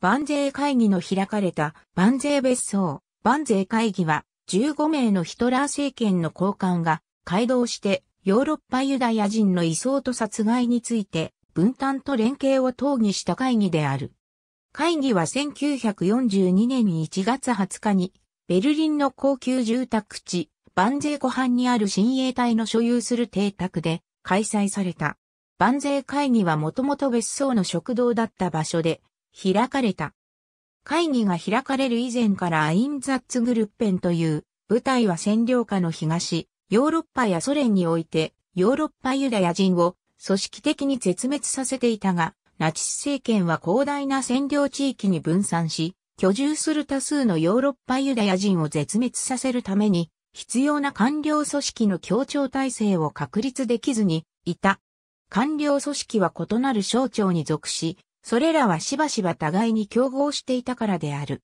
万税会議の開かれた万税別荘、万税会議は15名のヒトラー政権の高官が会動してヨーロッパユダヤ人の移送と殺害について分担と連携を討議した会議である。会議は1942年1月20日にベルリンの高級住宅地万税湖畔にある親衛隊の所有する邸宅で開催された。万税会議はもともと別荘の食堂だった場所で開かれた。会議が開かれる以前からアインザッツグルッペンという部隊は占領下の東、ヨーロッパやソ連においてヨーロッパユダヤ人を組織的に絶滅させていたが、ナチス政権は広大な占領地域に分散し、居住する多数のヨーロッパユダヤ人を絶滅させるために、必要な官僚組織の協調体制を確立できずにいた。官僚組織は異なる省庁に属し、それらはしばしば互いに競合していたからである。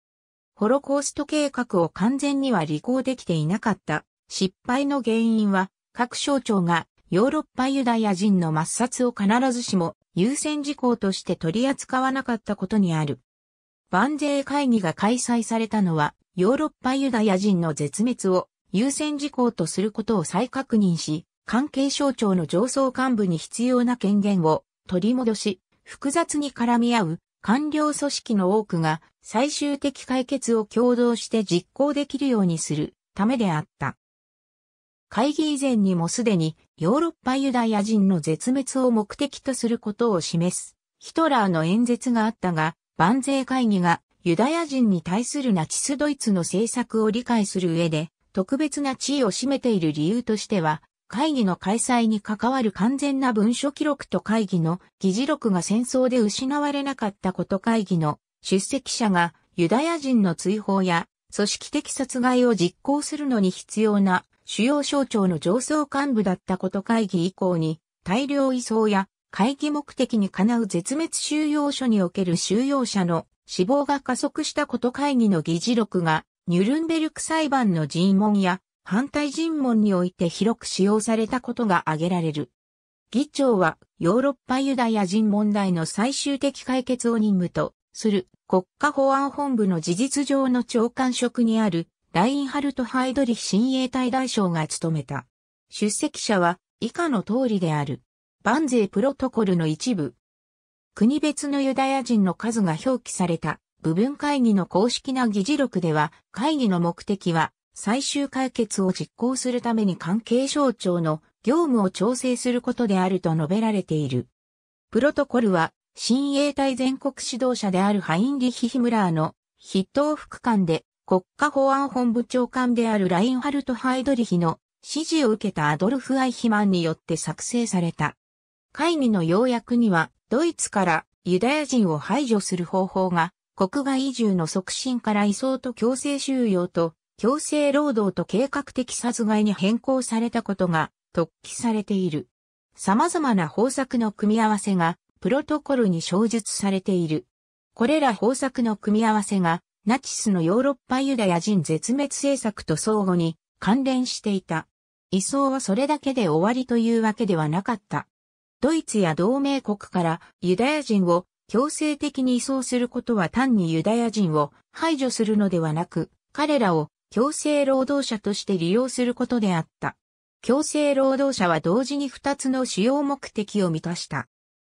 ホロコースト計画を完全には履行できていなかった失敗の原因は各省庁がヨーロッパユダヤ人の抹殺を必ずしも優先事項として取り扱わなかったことにある。万税会議が開催されたのはヨーロッパユダヤ人の絶滅を優先事項とすることを再確認し、関係省庁の上層幹部に必要な権限を取り戻し、複雑に絡み合う官僚組織の多くが最終的解決を共同して実行できるようにするためであった。会議以前にもすでにヨーロッパユダヤ人の絶滅を目的とすることを示すヒトラーの演説があったが、万税会議がユダヤ人に対するナチスドイツの政策を理解する上で特別な地位を占めている理由としては、会議の開催に関わる完全な文書記録と会議の議事録が戦争で失われなかったこと会議の出席者がユダヤ人の追放や組織的殺害を実行するのに必要な主要省庁の上層幹部だったこと会議以降に大量移送や会議目的にかなう絶滅収容所における収容者の死亡が加速したこと会議の議事録がニュルンベルク裁判の尋問や反対尋問において広く使用されたことが挙げられる。議長はヨーロッパユダヤ人問題の最終的解決を任務とする国家保安本部の事実上の長官職にあるラインハルト・ハイドリヒ新衛隊大将が務めた。出席者は以下の通りである。万税プロトコルの一部。国別のユダヤ人の数が表記された部分会議の公式な議事録では会議の目的は最終解決を実行するために関係省庁の業務を調整することであると述べられている。プロトコルは、新衛隊全国指導者であるハインリヒ・ヒムラーの筆頭副官で国家保安本部長官であるラインハルト・ハイドリヒの指示を受けたアドルフ・アイヒマンによって作成された。会議の要約には、ドイツからユダヤ人を排除する方法が、国外移住の促進から移送と強制収容と強制労働と計画的殺害に変更されたことが突起されている。様々な方策の組み合わせがプロトコルに詳述されている。これら方策の組み合わせがナチスのヨーロッパユダヤ人絶滅政策と相互に関連していた。移送はそれだけで終わりというわけではなかった。ドイツや同盟国からユダヤ人を強制的に移送することは単にユダヤ人を排除するのではなく、彼らを強制労働者として利用することであった。強制労働者は同時に2つの使用目的を満たした。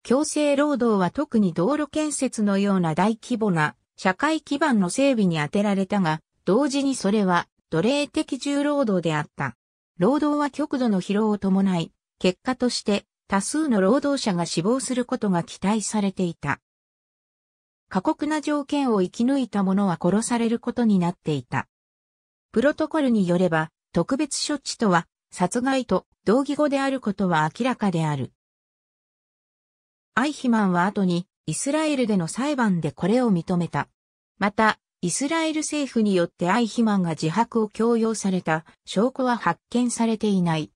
強制労働は特に道路建設のような大規模な社会基盤の整備に充てられたが、同時にそれは奴隷的重労働であった。労働は極度の疲労を伴い、結果として多数の労働者が死亡することが期待されていた。過酷な条件を生き抜いた者は殺されることになっていた。プロトコルによれば、特別処置とは、殺害と同義語であることは明らかである。アイヒマンは後に、イスラエルでの裁判でこれを認めた。また、イスラエル政府によってアイヒマンが自白を強要された証拠は発見されていない。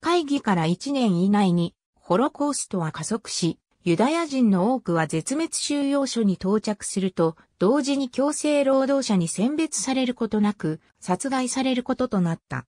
会議から1年以内に、ホロコーストは加速し、ユダヤ人の多くは絶滅収容所に到着すると、同時に強制労働者に選別されることなく、殺害されることとなった。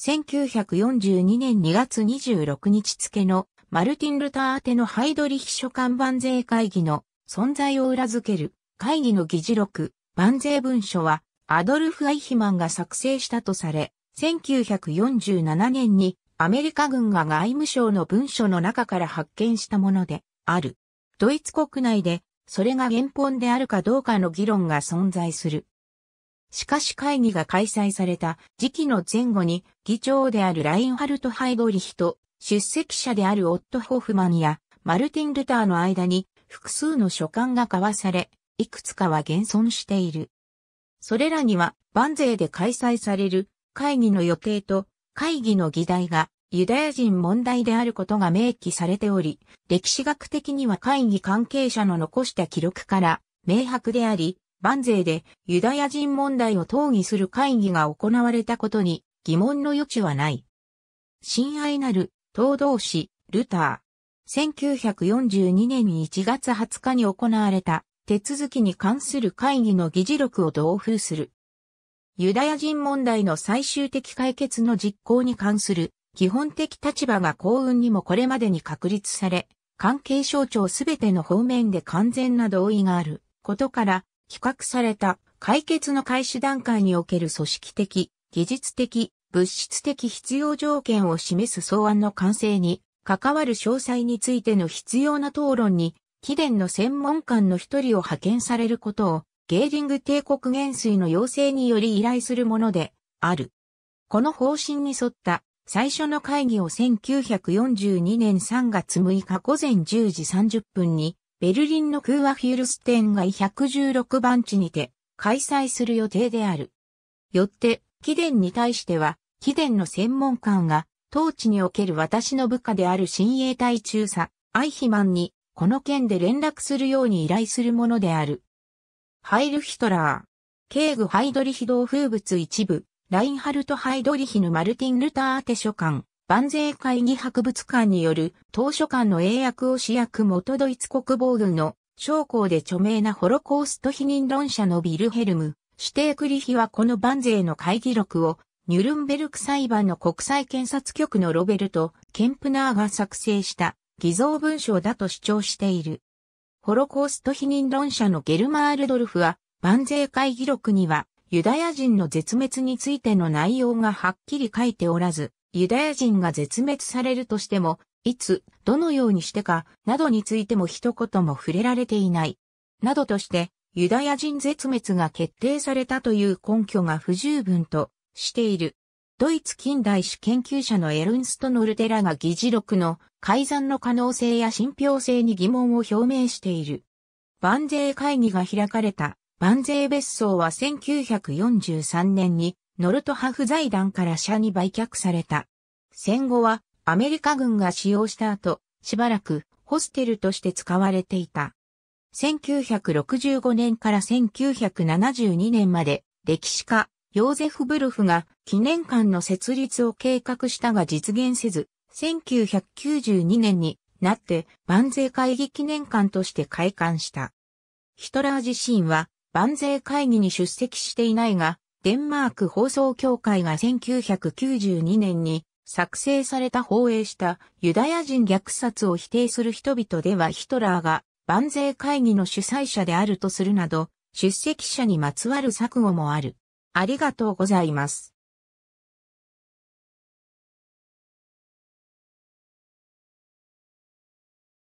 1942年2月26日付のマルティン・ルター宛てのハイドリヒ書簡万税会議の存在を裏付ける会議の議事録、万税文書はアドルフ・アイヒマンが作成したとされ、1947年にアメリカ軍が外務省の文書の中から発見したもので、ある。ドイツ国内で、それが原本であるかどうかの議論が存在する。しかし会議が開催された時期の前後に議長であるラインハルト・ハイドリヒと出席者であるオット・ホフマンやマルティン・ルターの間に複数の書簡が交わされ、いくつかは現存している。それらには万税で開催される会議の予定と会議の議題がユダヤ人問題であることが明記されており、歴史学的には会議関係者の残した記録から明白であり、万税でユダヤ人問題を討議する会議が行われたことに疑問の余地はない。親愛なる、東道士、ルター。1942年に1月20日に行われた手続きに関する会議の議事録を同封する。ユダヤ人問題の最終的解決の実行に関する基本的立場が幸運にもこれまでに確立され、関係省庁すべての方面で完全な同意があることから、企画された解決の開始段階における組織的、技術的、物質的必要条件を示す草案の完成に関わる詳細についての必要な討論に、貴殿の専門官の一人を派遣されることを、ゲーリング帝国元帥の要請により依頼するものである。この方針に沿った最初の会議を1942年3月6日午前10時30分に、ベルリンのクーアフュールステン街116番地にて開催する予定である。よって、貴殿に対しては、貴殿の専門官が、当地における私の部下である親衛隊中佐、アイヒマンに、この件で連絡するように依頼するものである。ハイルヒトラー。警具ハイドリヒ動風物一部、ラインハルト・ハイドリヒヌ・マルティン・ルターテ書館、万税会議博物館による当書館の英訳を主役元ドイツ国防軍の将校で著名なホロコースト否認論者のビルヘルム、指定クリヒはこの万税の会議録をニュルンベルク裁判の国際検察局のロベルト・ケンプナーが作成した偽造文書だと主張している。ホロコースト否認論者のゲルマールドルフは万税会議録にはユダヤ人の絶滅についての内容がはっきり書いておらず、ユダヤ人が絶滅されるとしても、いつ、どのようにしてか、などについても一言も触れられていない。などとして、ユダヤ人絶滅が決定されたという根拠が不十分としている。ドイツ近代史研究者のエルンスト・ノルテラが議事録の改ざんの可能性や信憑性に疑問を表明している。万税会議が開かれた万税別荘は1943年にノルトハフ財団から社に売却された。戦後はアメリカ軍が使用した後、しばらくホステルとして使われていた。1965年から1972年まで歴史家ヨーゼフ・ブルフが記念館の設立を計画したが実現せず、1992年になって万税会議記念館として開館した。ヒトラー自身は万税会議に出席していないが、デンマーク放送協会が1992年に作成された放映したユダヤ人虐殺を否定する人々ではヒトラーが万税会議の主催者であるとするなど、出席者にまつわる錯誤もある。ありがとうございます。